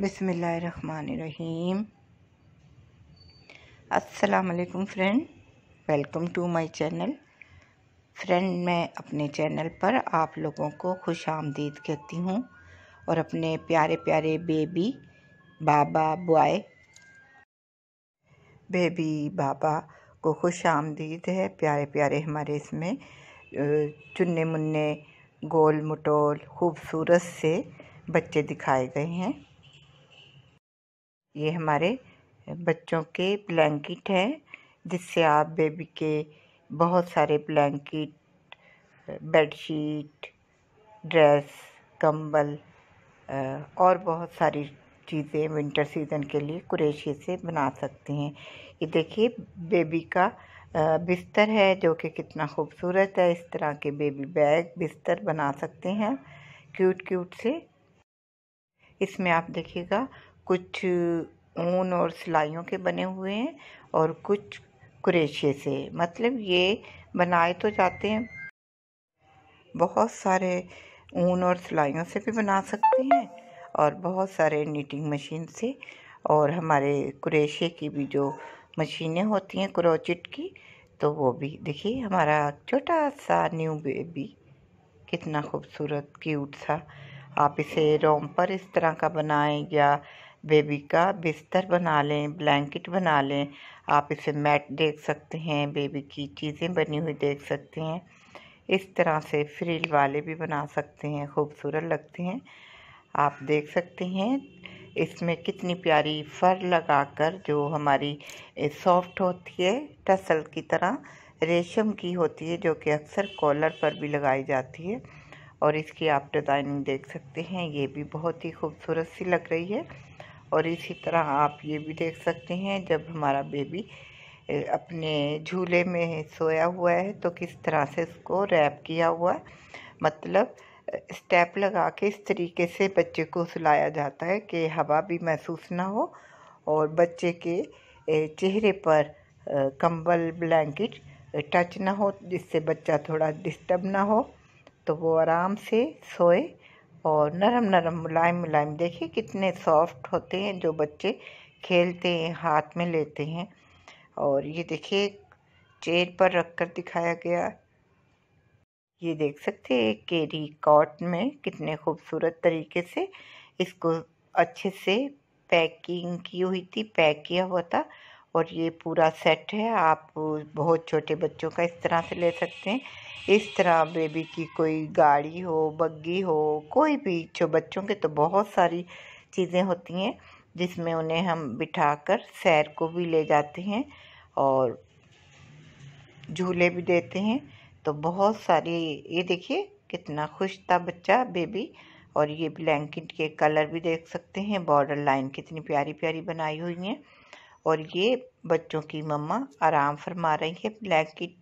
बिसमीम असलकम friend welcome to my channel friend मैं अपने चैनल पर आप लोगों को खुश आमदीद कहती हूँ और अपने प्यारे प्यारे बेबी बाबा बॉय बेबी बाबा को खुश आमदीद है प्यारे प्यारे हमारे इसमें चुन्ने मुन्ने गोल मटोल खूबसूरत से बच्चे दिखाए गए हैं ये हमारे बच्चों के ब्लैंकेट हैं जिससे आप बेबी के बहुत सारे ब्लैंकेट बेडशीट ड्रेस कंबल और बहुत सारी चीज़ें विंटर सीज़न के लिए कुरेशी से बना सकते हैं ये देखिए बेबी का बिस्तर है जो कि कितना खूबसूरत है इस तरह के बेबी बैग बिस्तर बना सकते हैं क्यूट क्यूट से इसमें आप देखिएगा कुछ ऊन और सिलाइयों के बने हुए हैं और कुछ क्रेशे से मतलब ये बनाए तो जाते हैं बहुत सारे ऊन और सिलाइयों से भी बना सकते हैं और बहुत सारे नीटिंग मशीन से और हमारे क्रेशे की भी जो मशीनें होती हैं क्रोचिट की तो वो भी देखिए हमारा छोटा सा न्यू बेबी कितना खूबसूरत क्यूट सा आप इसे रोम पर इस तरह का बनाएं या बेबी का बिस्तर बना लें ब्लैंकेट बना लें आप इसे मैट देख सकते हैं बेबी की चीज़ें बनी हुई देख सकते हैं इस तरह से फ्रिल वाले भी बना सकते हैं खूबसूरत लगते हैं आप देख सकते हैं इसमें कितनी प्यारी फर लगाकर जो हमारी सॉफ्ट होती है टसल की तरह रेशम की होती है जो कि अक्सर कॉलर पर भी लगाई जाती है और इसकी आप डिज़ाइनिंग देख सकते हैं ये भी बहुत ही खूबसूरत सी लग रही है और इसी तरह आप ये भी देख सकते हैं जब हमारा बेबी अपने झूले में सोया हुआ है तो किस तरह से उसको रैप किया हुआ मतलब स्टेप लगा के इस तरीके से बच्चे को सुलाया जाता है कि हवा भी महसूस ना हो और बच्चे के चेहरे पर कंबल ब्लैंकेट टच ना हो जिससे बच्चा थोड़ा डिस्टर्ब ना हो तो वो आराम से सोए और नरम नरम मुलायम मुलायम देखिए कितने सॉफ्ट होते हैं जो बच्चे खेलते हैं हाथ में लेते हैं और ये देखिए चेयर पर रख कर दिखाया गया ये देख सकते हैं केरी कॉट में कितने खूबसूरत तरीके से इसको अच्छे से पैकिंग की हुई थी पैक किया हुआ था और ये पूरा सेट है आप बहुत छोटे बच्चों का इस तरह से ले सकते हैं इस तरह बेबी की कोई गाड़ी हो बग्गी हो कोई भी जो बच्चों के तो बहुत सारी चीज़ें होती हैं जिसमें उन्हें हम बिठाकर सैर को भी ले जाते हैं और झूले भी देते हैं तो बहुत सारी ये देखिए कितना खुश था बच्चा बेबी और ये ब्लैंकेट के कलर भी देख सकते हैं बॉर्डर लाइन कितनी प्यारी प्यारी बनाई हुई हैं और ये बच्चों की मम्मा आराम फरमा रही है ब्लैंकेट